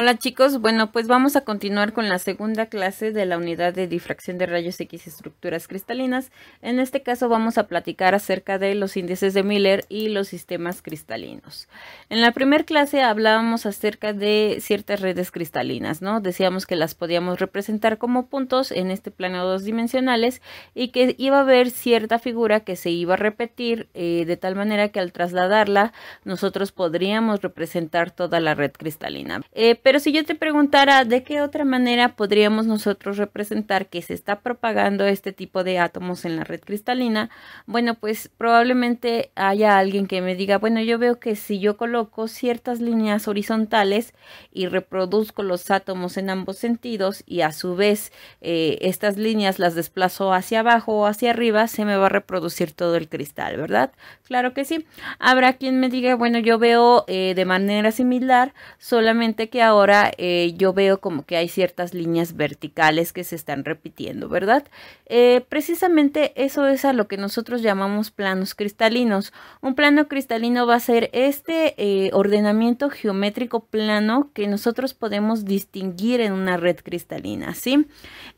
Hola chicos, bueno pues vamos a continuar con la segunda clase de la unidad de difracción de rayos X estructuras cristalinas. En este caso vamos a platicar acerca de los índices de Miller y los sistemas cristalinos. En la primera clase hablábamos acerca de ciertas redes cristalinas, ¿no? Decíamos que las podíamos representar como puntos en este plano dos dimensionales y que iba a haber cierta figura que se iba a repetir eh, de tal manera que al trasladarla nosotros podríamos representar toda la red cristalina. Eh, pero si yo te preguntara de qué otra manera podríamos nosotros representar que se está propagando este tipo de átomos en la red cristalina, bueno, pues probablemente haya alguien que me diga, bueno, yo veo que si yo coloco ciertas líneas horizontales y reproduzco los átomos en ambos sentidos y a su vez eh, estas líneas las desplazo hacia abajo o hacia arriba, se me va a reproducir todo el cristal, ¿verdad? Claro que sí. Habrá quien me diga, bueno, yo veo eh, de manera similar, solamente que ahora eh, yo veo como que hay ciertas líneas verticales que se están repitiendo, ¿verdad? Eh, precisamente eso es a lo que nosotros llamamos planos cristalinos. Un plano cristalino va a ser este eh, ordenamiento geométrico plano que nosotros podemos distinguir en una red cristalina, ¿sí?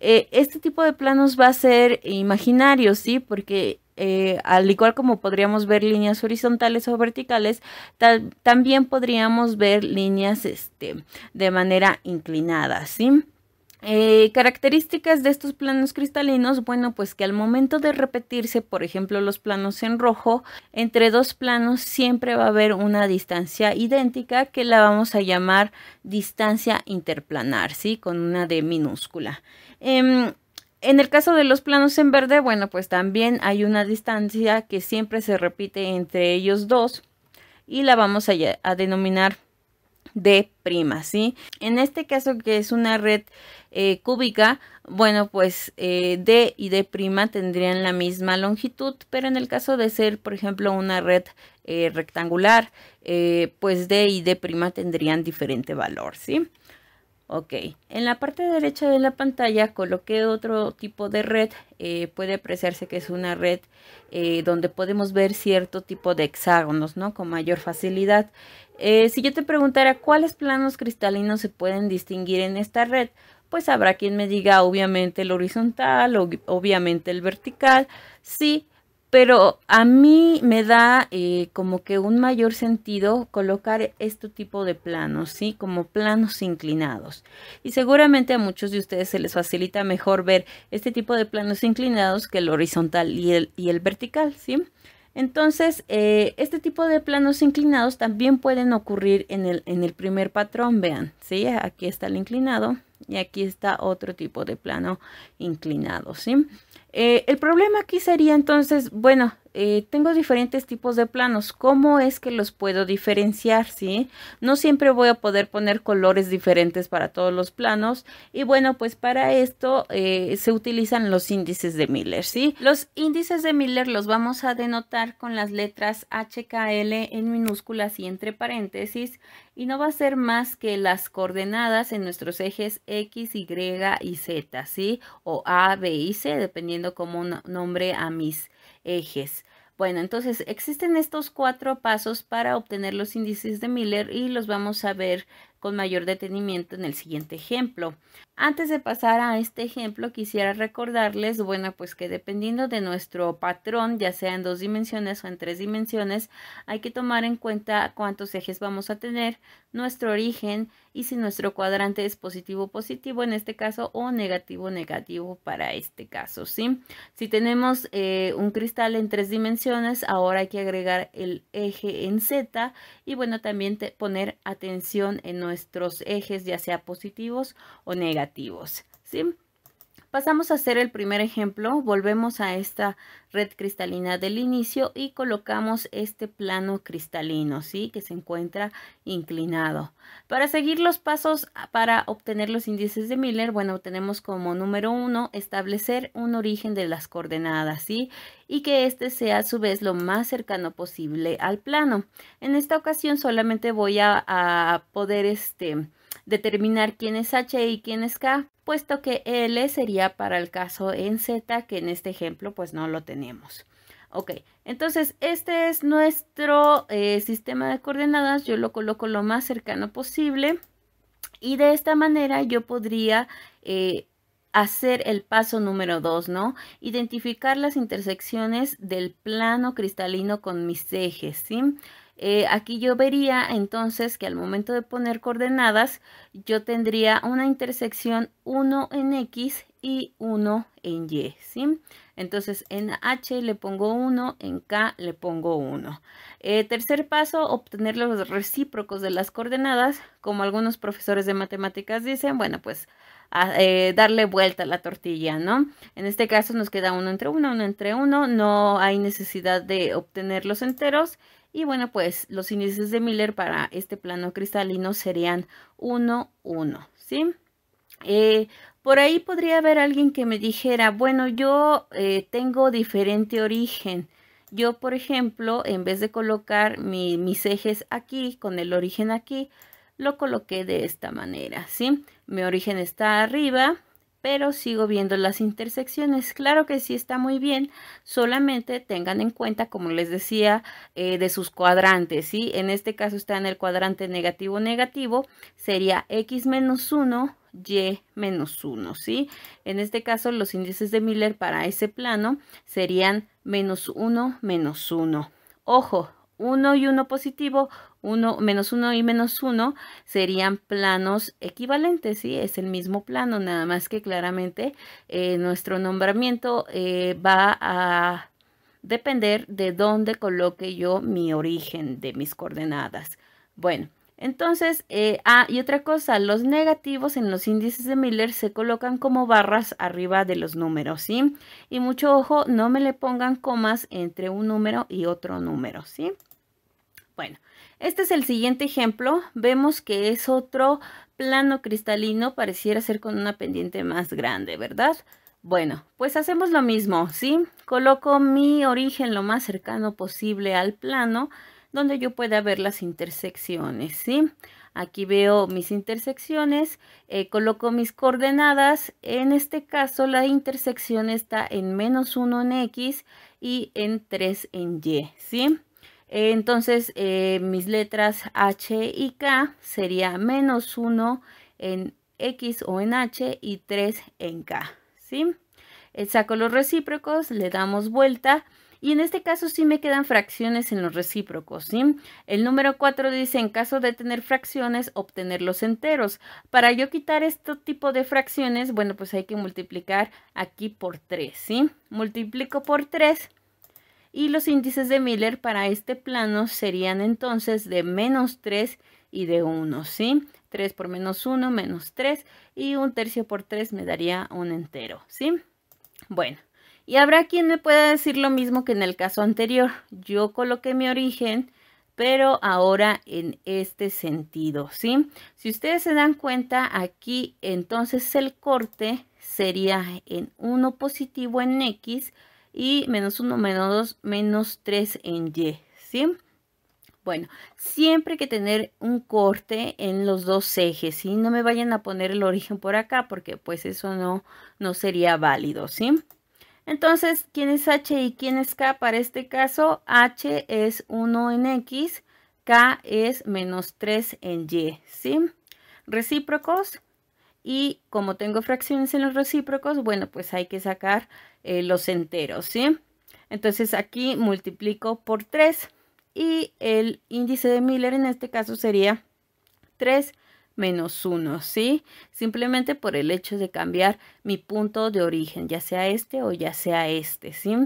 este tipo de planos va a ser imaginario, ¿sí? Porque eh, al igual como podríamos ver líneas horizontales o verticales, también podríamos ver líneas este, de manera inclinada, ¿sí? Eh, características de estos planos cristalinos, bueno, pues que al momento de repetirse, por ejemplo, los planos en rojo, entre dos planos siempre va a haber una distancia idéntica que la vamos a llamar distancia interplanar, ¿sí? Con una D minúscula. Em, en el caso de los planos en verde, bueno, pues también hay una distancia que siempre se repite entre ellos dos y la vamos a, denominar D', ¿sí? En este caso que es una red eh, cúbica, bueno, pues eh, D y D' tendrían la misma longitud, pero en el caso de ser, por ejemplo, una red eh, rectangular, pues D y D' tendrían diferente valor, ¿sí? Ok, en la parte derecha de la pantalla coloqué otro tipo de red, eh, puede apreciarse que es una red eh, donde podemos ver cierto tipo de hexágonos, ¿no? Con mayor facilidad. Eh, si yo te preguntara cuáles planos cristalinos se pueden distinguir en esta red, pues habrá quien me diga obviamente el horizontal, o obviamente el vertical, sí, pero a mí me da eh, como que un mayor sentido colocar este tipo de planos, ¿sí? Como planos inclinados. Y seguramente a muchos de ustedes se les facilita mejor ver este tipo de planos inclinados que el horizontal y el, vertical, ¿sí? Entonces, eh, este tipo de planos inclinados también pueden ocurrir en el, primer patrón, vean, ¿sí? Aquí está el inclinado y aquí está otro tipo de plano inclinado, ¿sí? sí eh, el problema aquí sería entonces, bueno, eh, tengo diferentes tipos de planos. ¿Cómo es que los puedo diferenciar? No siempre voy a poder poner colores diferentes para todos los planos. Y bueno, pues para esto eh, se utilizan los índices de Miller. ¿sí? Los índices de Miller los vamos a denotar con las letras HKL en minúsculas y entre paréntesis. Y no va a ser más que las coordenadas en nuestros ejes X, Y y Z, ¿sí? O A, B y C, dependiendo como nombre a mis ejes. Bueno, entonces existen estos cuatro pasos para obtener los índices de Miller y los vamos a ver con mayor detenimiento en el siguiente ejemplo. Antes de pasar a este ejemplo, quisiera recordarles, bueno, pues que dependiendo de nuestro patrón, ya sea en dos dimensiones o en tres dimensiones, hay que tomar en cuenta cuántos ejes vamos a tener, nuestro origen y si nuestro cuadrante es positivo positivo en este caso o negativo negativo para este caso, ¿sí? Si tenemos eh, un cristal en tres dimensiones, ahora hay que agregar el eje en Z y bueno, también poner atención en nuestros ejes, ya sea positivos o negativos. ¿sí? Pasamos a hacer el primer ejemplo, volvemos a esta red cristalina del inicio y colocamos este plano cristalino, ¿sí? Que se encuentra inclinado. Para seguir los pasos para obtener los índices de Miller, bueno, tenemos como número uno establecer un origen de las coordenadas, ¿sí? Y que este sea a su vez lo más cercano posible al plano. En esta ocasión solamente voy a, a poder, este, determinar quién es H y quién es K, puesto que L sería para el caso en Z, que en este ejemplo pues no lo tenemos. Ok, entonces este es nuestro eh, sistema de coordenadas, yo lo coloco lo más cercano posible y de esta manera yo podría eh, hacer el paso número 2, ¿no? Identificar las intersecciones del plano cristalino con mis ejes, ¿sí? Eh, aquí yo vería entonces que al momento de poner coordenadas, yo tendría una intersección 1 en X y 1 en Y, ¿sí? Entonces en H le pongo 1, en K le pongo 1. Eh, tercer paso, obtener los recíprocos de las coordenadas. Como algunos profesores de matemáticas dicen, bueno, pues ah, eh, darle vuelta a la tortilla, ¿no? En este caso nos queda 1 entre 1, 1 entre 1, no hay necesidad de obtener los enteros y bueno, pues los índices de Miller para este plano cristalino serían 1, 1, ¿sí? Eh, por ahí podría haber alguien que me dijera, bueno, yo eh, tengo diferente origen. Yo, por ejemplo, en vez de colocar mis ejes aquí, con el origen aquí, lo coloqué de esta manera, ¿sí? Mi origen está arriba, pero sigo viendo las intersecciones. Claro que sí está muy bien, solamente tengan en cuenta, como les decía, eh, de sus cuadrantes, ¿sí? En este caso está en el cuadrante negativo-negativo, sería x menos 1, y menos 1, ¿sí? En este caso los índices de Miller para ese plano serían menos 1, menos 1. Ojo, 1 y 1 positivo, 1 menos 1 y menos 1 serían planos equivalentes, ¿sí? Es el mismo plano, nada más que claramente eh, nuestro nombramiento eh, va a depender de dónde coloque yo mi origen de mis coordenadas. Bueno, entonces, eh, ah, y otra cosa, los negativos en los índices de Miller se colocan como barras arriba de los números, ¿sí? Y mucho ojo, no me le pongan comas entre un número y otro número, ¿sí? Bueno, este es el siguiente ejemplo. Vemos que es otro plano cristalino, pareciera ser con una pendiente más grande, ¿verdad? Bueno, pues hacemos lo mismo, ¿sí? Coloco mi origen lo más cercano posible al plano, donde yo pueda ver las intersecciones, ¿sí? Aquí veo mis intersecciones, eh, coloco mis coordenadas, en este caso la intersección está en menos 1 en X y en 3 en Y, ¿sí? Entonces eh, mis letras H y K sería menos 1 en X o en H y 3 en K. ¿sí? Eh, saco los recíprocos, le damos vuelta. Y en este caso sí me quedan fracciones en los recíprocos, ¿sí? El número 4 dice, en caso de tener fracciones, obtener los enteros. Para yo quitar este tipo de fracciones, bueno, pues hay que multiplicar aquí por 3, ¿sí? Multiplico por 3 y los índices de Miller para este plano serían entonces de menos 3 y de 1, ¿sí? 3 por menos 1, menos 3 y un tercio por 3 me daría un entero, ¿sí? Bueno, y habrá quien me pueda decir lo mismo que en el caso anterior. Yo coloqué mi origen, pero ahora en este sentido, ¿sí? Si ustedes se dan cuenta, aquí entonces el corte sería en 1 positivo en X y menos 1, menos 2, menos 3 en Y, ¿sí? Bueno, siempre hay que tener un corte en los dos ejes, ¿sí? No me vayan a poner el origen por acá porque pues eso no, no sería válido, ¿sí? Entonces, ¿quién es H y quién es K? Para este caso, H es 1 en X, K es menos 3 en Y, ¿sí? Recíprocos, y como tengo fracciones en los recíprocos, bueno, pues hay que sacar eh, los enteros, ¿sí? Entonces aquí multiplico por 3 y el índice de Miller en este caso sería 3 menos 1, ¿sí? Simplemente por el hecho de cambiar mi punto de origen, ya sea este o ya sea este, ¿sí?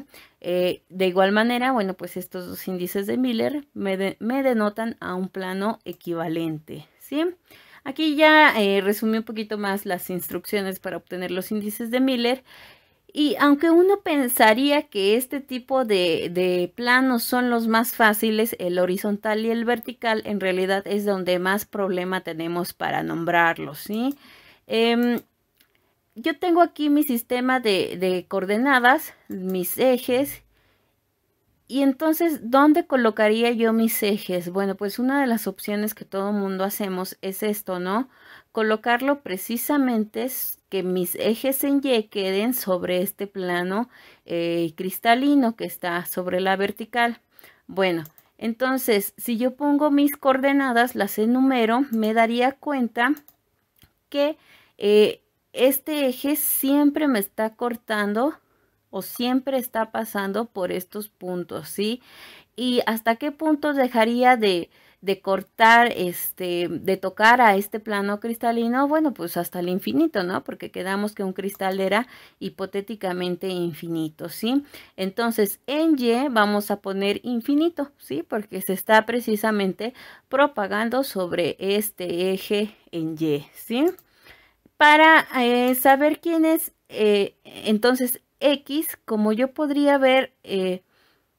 Eh, de igual manera, bueno, pues estos dos índices de Miller me, denotan a un plano equivalente, ¿sí? sí Aquí ya eh, resumí un poquito más las instrucciones para obtener los índices de Miller. Y aunque uno pensaría que este tipo de, planos son los más fáciles, el horizontal y el vertical en realidad es donde más problema tenemos para nombrarlos, ¿sí? Em, yo tengo aquí mi sistema de coordenadas, mis ejes y entonces, ¿dónde colocaría yo mis ejes? Bueno, pues una de las opciones que todo mundo hacemos es esto, ¿no? Colocarlo precisamente que mis ejes en Y queden sobre este plano eh, cristalino que está sobre la vertical. Bueno, entonces, si yo pongo mis coordenadas, las enumero, me daría cuenta que eh, este eje siempre me está cortando o siempre está pasando por estos puntos, ¿sí? Y hasta qué punto dejaría de, cortar, este, de tocar a este plano cristalino, bueno, pues hasta el infinito, ¿no? Porque quedamos que un cristal era hipotéticamente infinito, ¿sí? Entonces, en Y vamos a poner infinito, ¿sí? Porque se está precisamente propagando sobre este eje en Y, ¿sí? Para eh, saber quién es, eh, entonces, X, como yo podría ver, eh,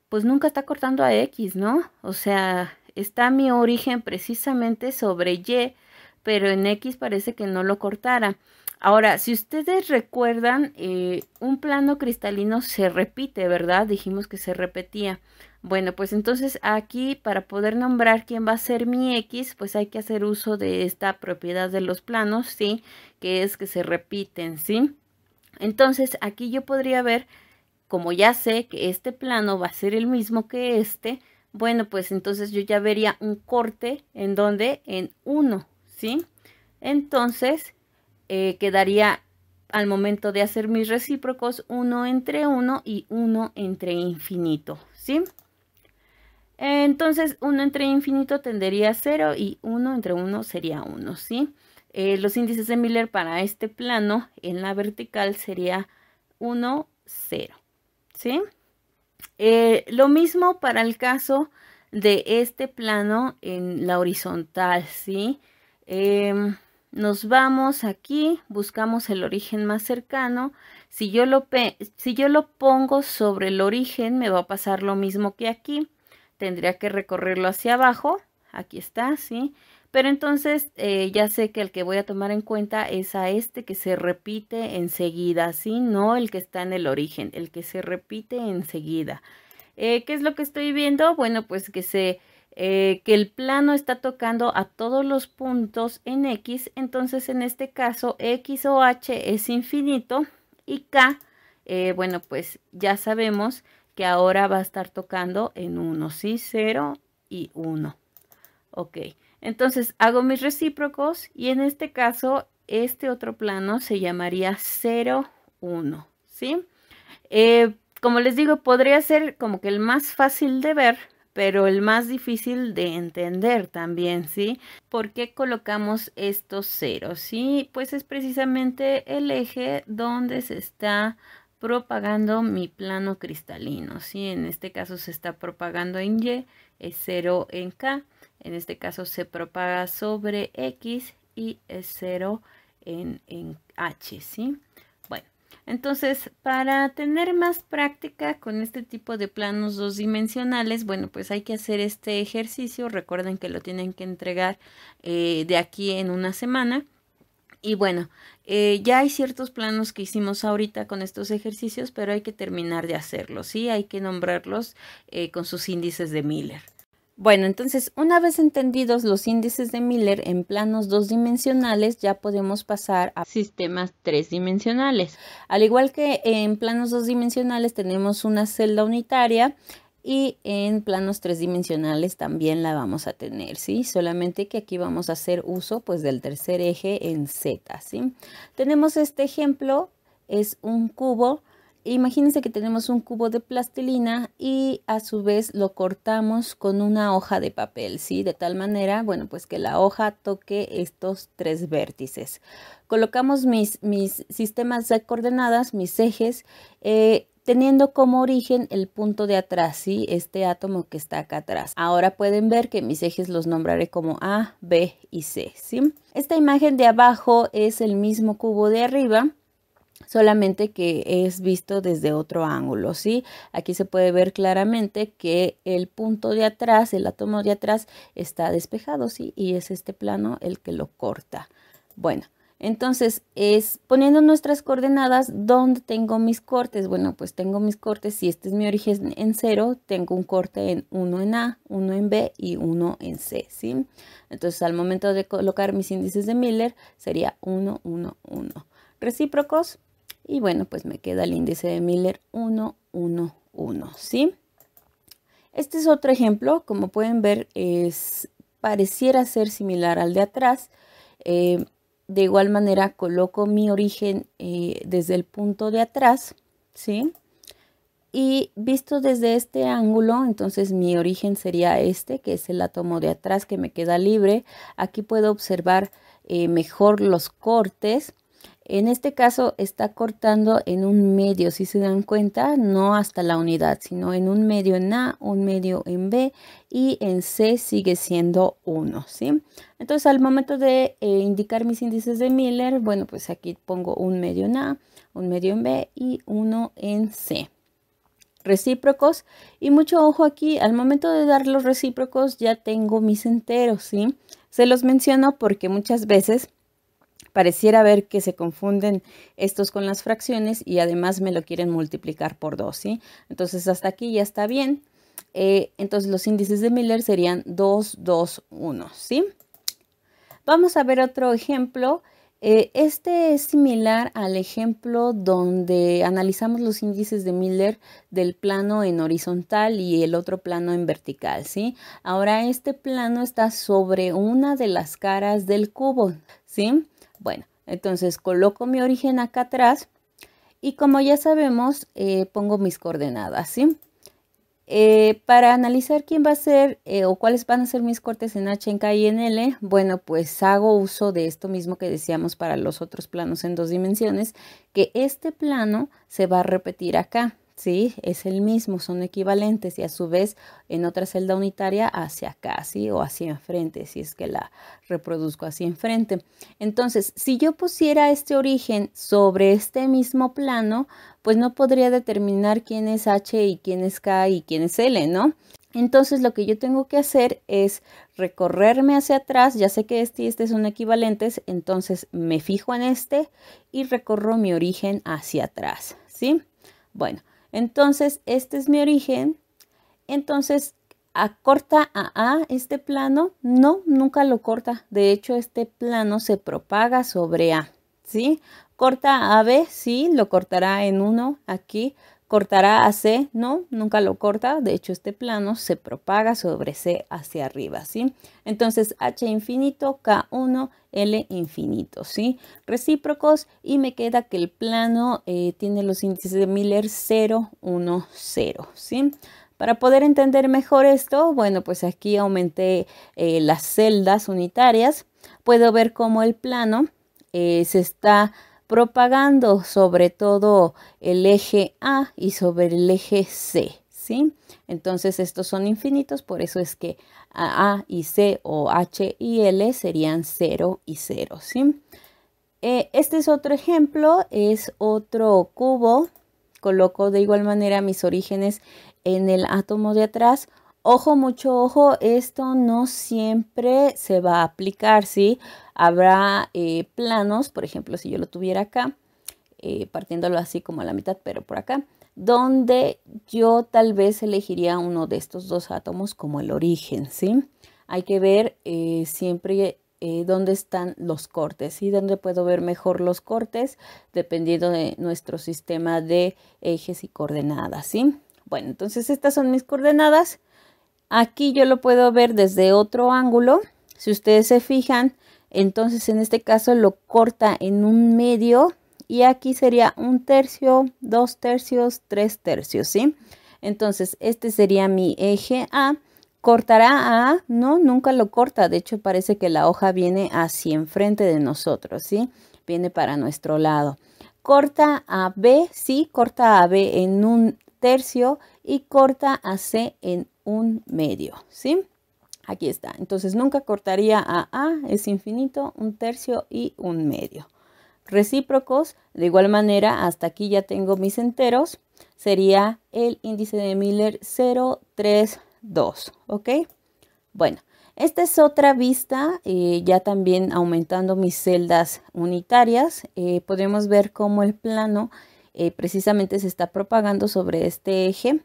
pues nunca está cortando a X, ¿no? O sea, está mi origen precisamente sobre Y, pero en X parece que no lo cortara. Ahora, si ustedes recuerdan, eh, un plano cristalino se repite, ¿verdad? Dijimos que se repetía. Bueno, pues entonces aquí para poder nombrar quién va a ser mi X, pues hay que hacer uso de esta propiedad de los planos, ¿sí? Que es que se repiten, ¿sí? Entonces aquí yo podría ver, como ya sé que este plano va a ser el mismo que este, bueno, pues entonces yo ya vería un corte en donde en 1, ¿sí? Entonces eh, quedaría al momento de hacer mis recíprocos 1 entre 1 y 1 entre infinito, ¿sí? Entonces 1 entre infinito tendría 0 y 1 entre 1 sería 1, ¿sí? Eh, los índices de Miller para este plano en la vertical sería 1, 0. ¿sí? Eh, lo mismo para el caso de este plano en la horizontal. ¿sí? Em, nos vamos aquí, buscamos el origen más cercano. Si yo, lo si yo lo pongo sobre el origen, me va a pasar lo mismo que aquí. Tendría que recorrerlo hacia abajo. Aquí está, ¿sí? sí pero entonces eh, ya sé que el que voy a tomar en cuenta es a este que se repite enseguida, ¿sí? No el que está en el origen, el que se repite enseguida. Eh, ¿Qué es lo que estoy viendo? Bueno, pues que sé eh, que el plano está tocando a todos los puntos en X, entonces en este caso X o H es infinito y K, bueno, pues ya sabemos que ahora va a estar tocando en 1, ¿sí? 0 y 1. Ok, entonces hago mis recíprocos y en este caso este otro plano se llamaría 0, 1, ¿sí? Eh, como les digo, podría ser como que el más fácil de ver, pero el más difícil de entender también, ¿sí? ¿Por qué colocamos estos ceros? Sí, pues es precisamente el eje donde se está propagando mi plano cristalino, ¿sí? En este caso se está propagando en Y, es 0 en K en este caso se propaga sobre X y es 0 en, H, ¿sí? Bueno, entonces para tener más práctica con este tipo de planos dos dimensionales, bueno, pues hay que hacer este ejercicio. Recuerden que lo tienen que entregar eh, de aquí en una semana. Y bueno, eh, ya hay ciertos planos que hicimos ahorita con estos ejercicios, pero hay que terminar de hacerlos, ¿sí? Hay que nombrarlos eh, con sus índices de Miller. Bueno, entonces una vez entendidos los índices de Miller en planos dos dimensionales, ya podemos pasar a sistemas tres dimensionales. Al igual que en planos dos dimensionales tenemos una celda unitaria y en planos tres dimensionales también la vamos a tener, ¿sí? Solamente que aquí vamos a hacer uso pues del tercer eje en Z, ¿sí? Tenemos este ejemplo, es un cubo Imagínense que tenemos un cubo de plastilina y a su vez lo cortamos con una hoja de papel, ¿sí? De tal manera, bueno, pues que la hoja toque estos tres vértices. Colocamos mis, mis sistemas de coordenadas, mis ejes, eh, teniendo como origen el punto de atrás, ¿sí? Este átomo que está acá atrás. Ahora pueden ver que mis ejes los nombraré como A, B y C, ¿sí? Esta imagen de abajo es el mismo cubo de arriba solamente que es visto desde otro ángulo, ¿sí? Aquí se puede ver claramente que el punto de atrás, el átomo de atrás está despejado, ¿sí? Y es este plano el que lo corta. Bueno, entonces, es poniendo nuestras coordenadas, ¿dónde tengo mis cortes? Bueno, pues tengo mis cortes, si este es mi origen en 0, tengo un corte en 1 en A, 1 en B y 1 en C, ¿sí? Entonces, al momento de colocar mis índices de Miller, sería 1, 1, 1. Recíprocos, y bueno, pues me queda el índice de Miller 1, 1, 1, ¿sí? Este es otro ejemplo, como pueden ver, es, pareciera ser similar al de atrás. Eh, de igual manera coloco mi origen eh, desde el punto de atrás, ¿sí? Y visto desde este ángulo, entonces mi origen sería este, que es el átomo de atrás que me queda libre. Aquí puedo observar eh, mejor los cortes en este caso está cortando en un medio, si se dan cuenta, no hasta la unidad, sino en un medio en A, un medio en B y en C sigue siendo 1, ¿sí? Entonces al momento de eh, indicar mis índices de Miller, bueno, pues aquí pongo un medio en A, un medio en B y uno en C recíprocos y mucho ojo aquí al momento de dar los recíprocos ya tengo mis enteros sí se los menciono porque muchas veces Pareciera ver que se confunden estos con las fracciones y además me lo quieren multiplicar por 2, ¿sí? Entonces hasta aquí ya está bien. Eh, entonces los índices de Miller serían 2, 2, 1, ¿sí? Vamos a ver otro ejemplo. Eh, este es similar al ejemplo donde analizamos los índices de Miller del plano en horizontal y el otro plano en vertical, ¿sí? Ahora este plano está sobre una de las caras del cubo, ¿sí? Bueno, entonces coloco mi origen acá atrás y como ya sabemos, eh, pongo mis coordenadas, ¿sí? Eh, para analizar quién va a ser eh, o cuáles van a ser mis cortes en H, en K y en L, bueno, pues hago uso de esto mismo que decíamos para los otros planos en dos dimensiones, que este plano se va a repetir acá. ¿sí? Es el mismo, son equivalentes y a su vez en otra celda unitaria hacia acá, ¿sí? O hacia enfrente, si es que la reproduzco hacia enfrente. Entonces, si yo pusiera este origen sobre este mismo plano, pues no podría determinar quién es H y quién es K y quién es L, ¿no? Entonces lo que yo tengo que hacer es recorrerme hacia atrás, ya sé que este y este son equivalentes, entonces me fijo en este y recorro mi origen hacia atrás, ¿sí? Bueno, entonces, este es mi origen. Entonces, ¿acorta a A este plano? No, nunca lo corta. De hecho, este plano se propaga sobre A, ¿sí? ¿Corta a B? Sí, lo cortará en 1 aquí, cortará a C, no, nunca lo corta, de hecho este plano se propaga sobre C hacia arriba, ¿sí? Entonces H infinito, K1, L infinito, ¿sí? Recíprocos y me queda que el plano eh, tiene los índices de Miller 0, 1, 0, ¿sí? Para poder entender mejor esto, bueno, pues aquí aumenté eh, las celdas unitarias, puedo ver cómo el plano eh, se está propagando sobre todo el eje A y sobre el eje C. ¿Sí? Entonces estos son infinitos, por eso es que A y C o H y L serían 0 y 0, ¿sí? Eh, este es otro ejemplo, es otro cubo. Coloco de igual manera mis orígenes en el átomo de atrás Ojo, mucho ojo, esto no siempre se va a aplicar, ¿sí? Habrá eh, planos, por ejemplo, si yo lo tuviera acá, eh, partiéndolo así como a la mitad, pero por acá, donde yo tal vez elegiría uno de estos dos átomos como el origen, ¿sí? Hay que ver eh, siempre dónde están los cortes y dónde puedo ver mejor los cortes dependiendo de nuestro sistema de ejes y coordenadas, ¿sí? Bueno, entonces estas son mis coordenadas Aquí yo lo puedo ver desde otro ángulo. Si ustedes se fijan, entonces en este caso lo corta en un medio y aquí sería un tercio, dos tercios, tres tercios, ¿sí? Entonces este sería mi eje A. ¿Cortará A? No, nunca lo corta. De hecho parece que la hoja viene hacia enfrente de nosotros, ¿sí? Viene para nuestro lado. Corta a B, sí, corta a B en un tercio y corta a C en un medio, ¿sí? Aquí está. Entonces nunca cortaría a A, es infinito, un tercio y un medio. Recíprocos, de igual manera, hasta aquí ya tengo mis enteros, sería el índice de Miller 032, ¿ok? Bueno, esta es otra vista, eh, ya también aumentando mis celdas unitarias, eh, podemos ver cómo el plano eh, precisamente se está propagando sobre este eje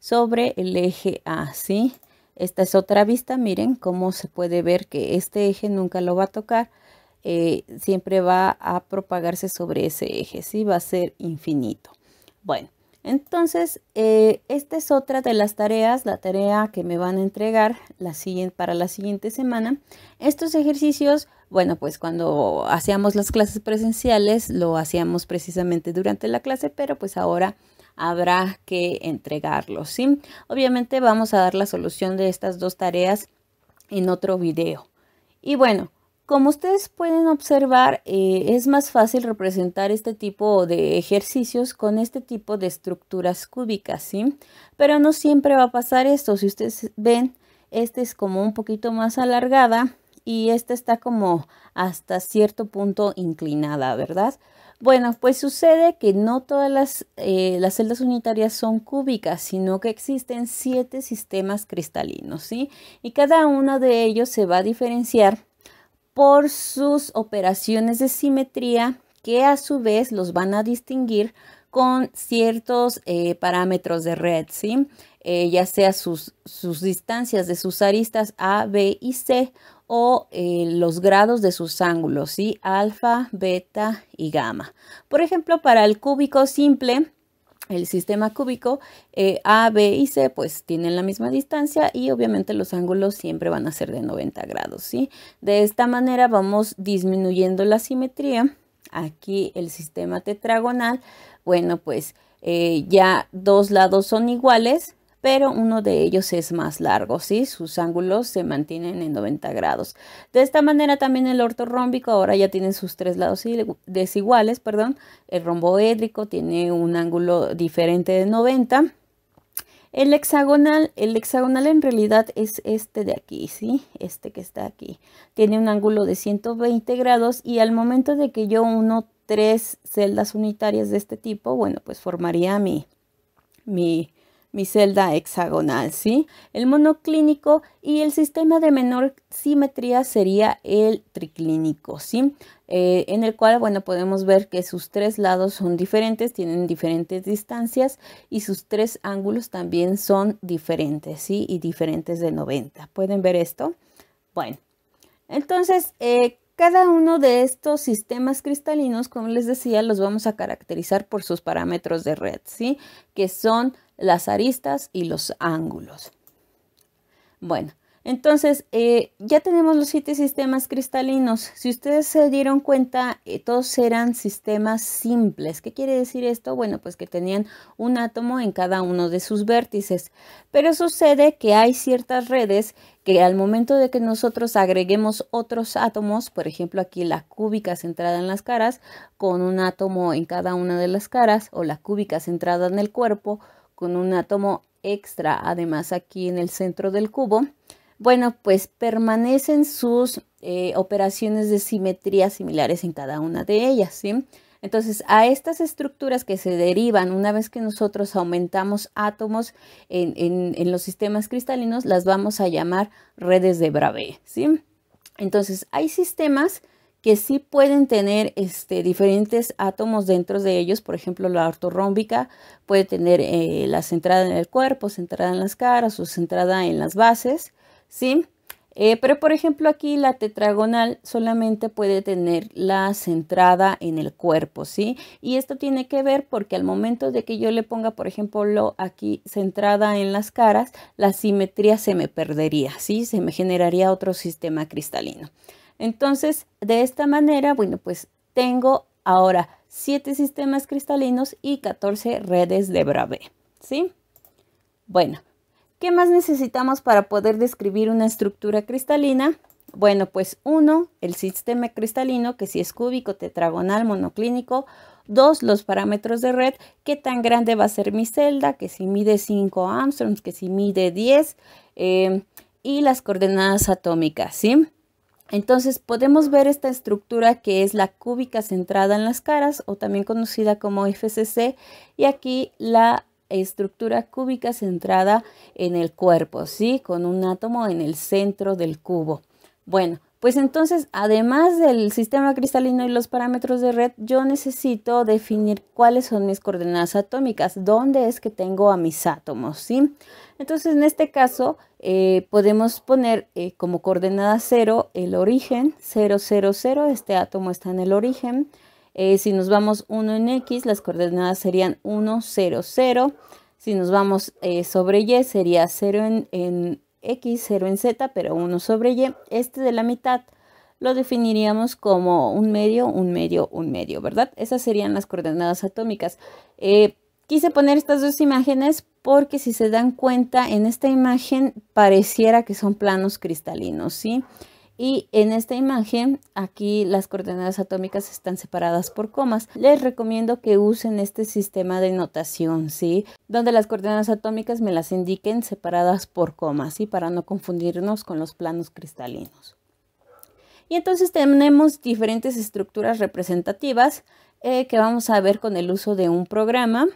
sobre el eje A, ¿sí? Esta es otra vista, miren cómo se puede ver que este eje nunca lo va a tocar, eh, siempre va a propagarse sobre ese eje, ¿sí? Va a ser infinito. Bueno, entonces, eh, esta es otra de las tareas, la tarea que me van a entregar la para la siguiente semana. Estos ejercicios, bueno, pues cuando hacíamos las clases presenciales, lo hacíamos precisamente durante la clase, pero pues ahora habrá que entregarlo, ¿sí? Obviamente vamos a dar la solución de estas dos tareas en otro video. Y bueno, como ustedes pueden observar, eh, es más fácil representar este tipo de ejercicios con este tipo de estructuras cúbicas, ¿sí? Pero no siempre va a pasar esto. Si ustedes ven, esta es como un poquito más alargada y esta está como hasta cierto punto inclinada, ¿verdad? Bueno, pues sucede que no todas eh, las, celdas unitarias son cúbicas, sino que existen siete sistemas cristalinos, ¿sí? Y cada uno de ellos se va a diferenciar por sus operaciones de simetría que a su vez los van a distinguir con ciertos eh, parámetros de red, ¿sí? Eh, ya sea sus, distancias de sus aristas A, B y C o eh, los grados de sus ángulos, ¿sí? alfa, beta y gamma. Por ejemplo, para el cúbico simple, el sistema cúbico, A, B y C pues tienen la misma distancia y obviamente los ángulos siempre van a ser de 90 grados, De esta manera vamos disminuyendo la simetría aquí el sistema tetragonal, bueno, pues eh, ya dos lados son iguales, pero uno de ellos es más largo, ¿sí? Sus ángulos se mantienen en 90 grados. De esta manera también el ortorrómbico ahora ya tiene sus tres lados desiguales, perdón. El romboédrico tiene un ángulo diferente de 90 el hexagonal, el hexagonal en realidad es este de aquí, ¿sí? Este que está aquí. Tiene un ángulo de 120 grados y al momento de que yo uno tres celdas unitarias de este tipo, bueno, pues formaría mi, mi, mi celda hexagonal, ¿sí? El monoclínico y el sistema de menor simetría sería el triclínico, ¿sí? Eh, en el cual, bueno, podemos ver que sus tres lados son diferentes, tienen diferentes distancias y sus tres ángulos también son diferentes, ¿sí? Y diferentes de 90. ¿Pueden ver esto? Bueno, entonces, eh, cada uno de estos sistemas cristalinos, como les decía, los vamos a caracterizar por sus parámetros de red, ¿sí? Que son las aristas y los ángulos. Bueno, entonces, eh, ya tenemos los siete sistemas cristalinos. Si ustedes se dieron cuenta, eh, todos eran sistemas simples. ¿Qué quiere decir esto? Bueno, pues que tenían un átomo en cada uno de sus vértices. Pero sucede que hay ciertas redes que al momento de que nosotros agreguemos otros átomos, por ejemplo aquí la cúbica centrada en las caras, con un átomo en cada una de las caras, o la cúbica centrada en el cuerpo, con un átomo extra, además aquí en el centro del cubo, bueno, pues permanecen sus eh, operaciones de simetría similares en cada una de ellas, ¿sí? Entonces, a estas estructuras que se derivan una vez que nosotros aumentamos átomos en, en los sistemas cristalinos, las vamos a llamar redes de Bravais, ¿sí? Entonces, hay sistemas que sí pueden tener este, diferentes átomos dentro de ellos, por ejemplo la ortorrómbica puede tener eh, la centrada en el cuerpo, centrada en las caras o centrada en las bases, ¿sí? Eh, pero por ejemplo aquí la tetragonal solamente puede tener la centrada en el cuerpo, ¿sí? Y esto tiene que ver porque al momento de que yo le ponga, por ejemplo, lo aquí centrada en las caras, la simetría se me perdería, ¿sí? Se me generaría otro sistema cristalino. Entonces, de esta manera, bueno, pues tengo ahora 7 sistemas cristalinos y 14 redes de Bravais, ¿sí? Bueno, ¿qué más necesitamos para poder describir una estructura cristalina? Bueno, pues uno, el sistema cristalino, que si es cúbico, tetragonal, monoclínico. Dos, los parámetros de red, qué tan grande va a ser mi celda, que si mide 5 Armstrongs, que si mide 10, eh, y las coordenadas atómicas, ¿sí? Entonces podemos ver esta estructura que es la cúbica centrada en las caras o también conocida como FCC y aquí la estructura cúbica centrada en el cuerpo, ¿sí? Con un átomo en el centro del cubo. Bueno, pues entonces, además del sistema cristalino y los parámetros de red, yo necesito definir cuáles son mis coordenadas atómicas, dónde es que tengo a mis átomos, ¿sí? Entonces, en este caso, eh, podemos poner eh, como coordenada 0 el origen, 0, 0, 0, este átomo está en el origen. Eh, si nos vamos 1 en X, las coordenadas serían 1, 0, 0. Si nos vamos sobre Y, sería 0 en, en x, 0 en z, pero 1 sobre y, este de la mitad lo definiríamos como un medio, un medio, un medio, ¿verdad? Esas serían las coordenadas atómicas. Eh, quise poner estas dos imágenes porque si se dan cuenta, en esta imagen pareciera que son planos cristalinos, ¿sí? sí y en esta imagen, aquí las coordenadas atómicas están separadas por comas. Les recomiendo que usen este sistema de notación, ¿sí? Donde las coordenadas atómicas me las indiquen separadas por comas, ¿sí? Para no confundirnos con los planos cristalinos. Y entonces tenemos diferentes estructuras representativas eh, que vamos a ver con el uso de un programa,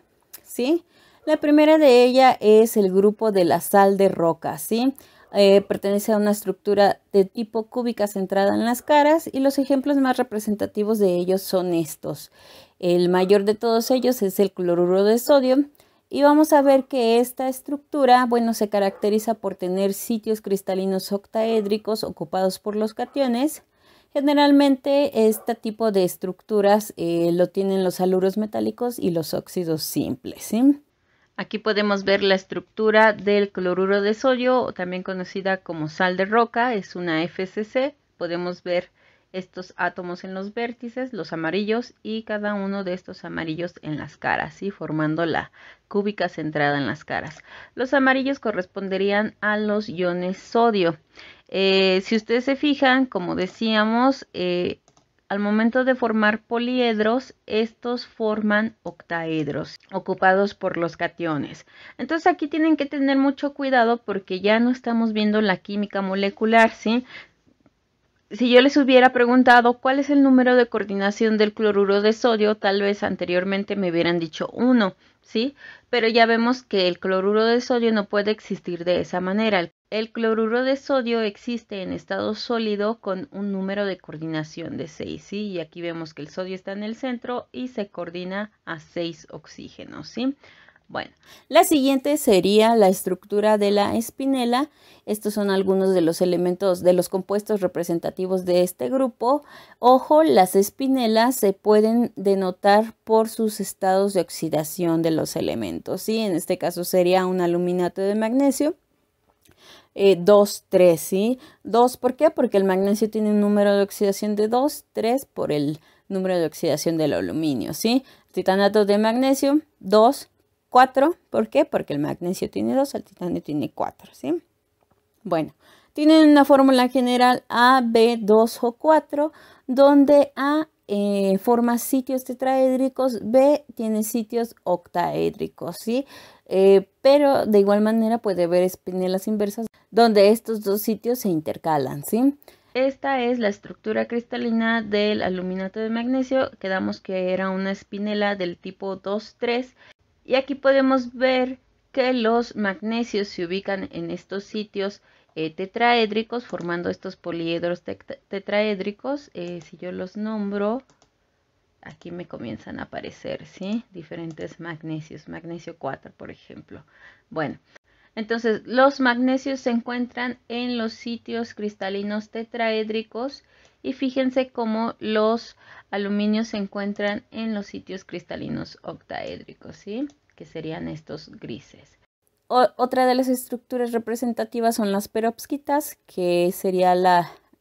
¿sí? La primera de ellas es el grupo de la sal de roca, ¿sí? sí eh, pertenece a una estructura de tipo cúbica centrada en las caras y los ejemplos más representativos de ellos son estos. El mayor de todos ellos es el cloruro de sodio y vamos a ver que esta estructura, bueno, se caracteriza por tener sitios cristalinos octaédricos ocupados por los cationes. Generalmente este tipo de estructuras eh, lo tienen los aluros metálicos y los óxidos simples. Aquí podemos ver la estructura del cloruro de sodio, también conocida como sal de roca, es una FCC. Podemos ver estos átomos en los vértices, los amarillos, y cada uno de estos amarillos en las caras, formando la cúbica centrada en las caras. Los amarillos corresponderían a los iones sodio. Eh, si ustedes se fijan, como decíamos, eh, al momento de formar poliedros, estos forman octaedros, ocupados por los cationes. Entonces aquí tienen que tener mucho cuidado porque ya no estamos viendo la química molecular, ¿sí? si yo les hubiera preguntado cuál es el número de coordinación del cloruro de sodio, tal vez anteriormente me hubieran dicho 1, ¿sí? Pero ya vemos que el cloruro de sodio no puede existir de esa manera. El cloruro de sodio existe en estado sólido con un número de coordinación de 6, ¿sí? Y aquí vemos que el sodio está en el centro y se coordina a 6 oxígenos, ¿sí? Bueno, la siguiente sería la estructura de la espinela. Estos son algunos de los elementos de los compuestos representativos de este grupo. Ojo, las espinelas se pueden denotar por sus estados de oxidación de los elementos. ¿sí? En este caso sería un aluminato de magnesio. 2, eh, 3, 2, ¿por qué? Porque el magnesio tiene un número de oxidación de 2, 3 por el número de oxidación del aluminio, ¿sí? Titanato de magnesio, 2, ¿Por qué? Porque el magnesio tiene 2, el titanio tiene 4, ¿sí? Bueno, tienen una fórmula general A, 2 o 4, donde A eh, forma sitios tetraédricos, B tiene sitios octaédricos, ¿sí? Eh, pero de igual manera puede haber espinelas inversas donde estos dos sitios se intercalan, ¿sí? Esta es la estructura cristalina del aluminato de magnesio. Quedamos que era una espinela del tipo 2-3 y aquí podemos ver que los magnesios se ubican en estos sitios eh, tetraédricos, formando estos poliedros tetraédricos. Eh, si yo los nombro, aquí me comienzan a aparecer, Diferentes magnesios, magnesio 4, por ejemplo. Bueno, entonces los magnesios se encuentran en los sitios cristalinos tetraédricos y fíjense cómo los aluminios se encuentran en los sitios cristalinos octaédricos, ¿sí? que serían estos grises. otra de las estructuras representativas son las perovskitas, que sería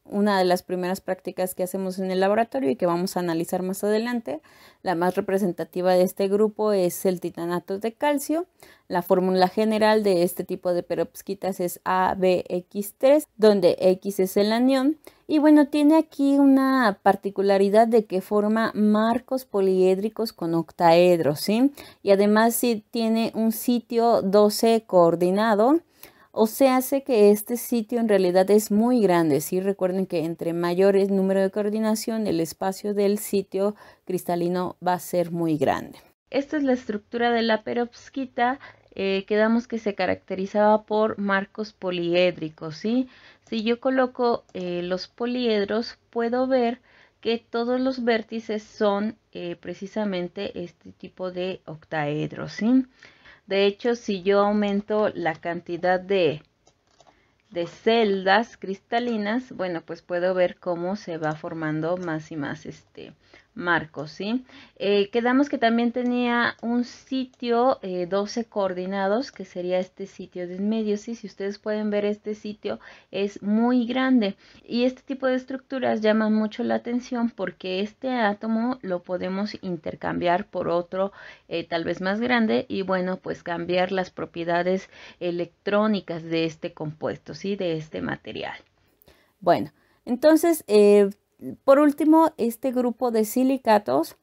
una de las primeras prácticas que hacemos en el laboratorio y que vamos a analizar más adelante. La más representativa de este grupo es el titanato de calcio. La fórmula general de este tipo de perovskitas es ABX3, donde X es el anión, y bueno, tiene aquí una particularidad de que forma marcos poliédricos con octaedros, ¿sí? Y además sí, tiene un sitio 12 coordinado, o sea, hace que este sitio en realidad es muy grande, ¿sí? Recuerden que entre mayor número de coordinación, el espacio del sitio cristalino va a ser muy grande. Esta es la estructura de la perovskita eh, quedamos que se caracterizaba por marcos poliédricos, ¿sí? Si yo coloco eh, los poliedros, puedo ver que todos los vértices son eh, precisamente este tipo de octaedros, ¿sí? De hecho, si yo aumento la cantidad de de celdas cristalinas, bueno, pues puedo ver cómo se va formando más y más este marco, ¿sí? Eh, quedamos que también tenía un sitio 12 eh, coordinados, que sería este sitio de en medio, ¿sí? Si ustedes pueden ver, este sitio es muy grande y este tipo de estructuras llaman mucho la atención porque este átomo lo podemos intercambiar por otro eh, tal vez más grande y bueno, pues cambiar las propiedades electrónicas de este compuesto, ¿sí? de este material. Bueno, entonces, eh, por último, este grupo de silicatos,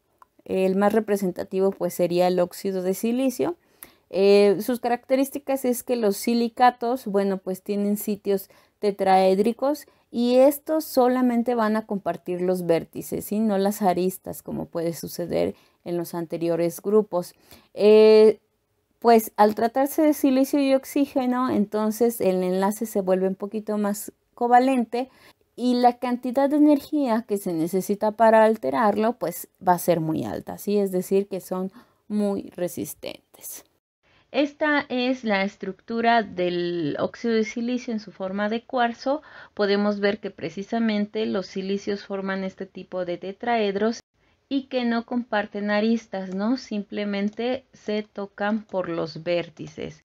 el más representativo pues sería el óxido de silicio. Eh, sus características es que los silicatos, bueno, pues tienen sitios tetraédricos y estos solamente van a compartir los vértices y no las aristas como puede suceder en los anteriores grupos. Eh, pues al tratarse de silicio y oxígeno, entonces el enlace se vuelve un poquito más covalente y la cantidad de energía que se necesita para alterarlo, pues va a ser muy alta, Así es decir, que son muy resistentes. Esta es la estructura del óxido de silicio en su forma de cuarzo. Podemos ver que precisamente los silicios forman este tipo de tetraedros y que no comparten aristas, ¿no? Simplemente se tocan por los vértices.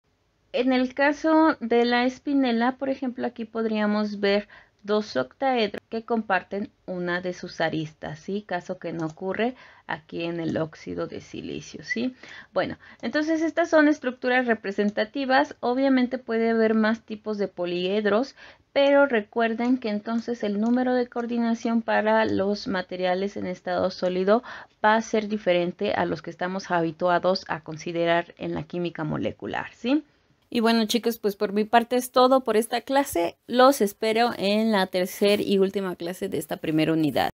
En el caso de la espinela, por ejemplo, aquí podríamos ver dos octaedros que comparten una de sus aristas, ¿sí? Caso que no ocurre aquí en el óxido de silicio, ¿sí? Bueno, entonces estas son estructuras representativas. Obviamente puede haber más tipos de poliedros, pero recuerden que entonces el número de coordinación para los materiales en estado sólido va a ser diferente a los que estamos habituados a considerar en la química molecular, ¿sí? Y bueno chicos, pues por mi parte es todo por esta clase. Los espero en la tercera y última clase de esta primera unidad.